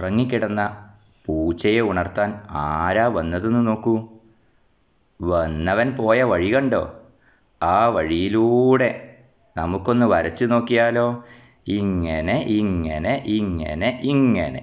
ഉറങ്ങിക്കിടന്ന പൂച്ചയെ ഉണർത്താൻ ആരാ വന്നതെന്ന് നോക്കൂ വന്നവൻ പോയ വഴി കണ്ടോ ആ വഴിയിലൂടെ നമുക്കൊന്ന് വരച്ചു നോക്കിയാലോ ഇങ്ങനെ ഇങ്ങനെ ഇങ്ങനെ ഇങ്ങനെ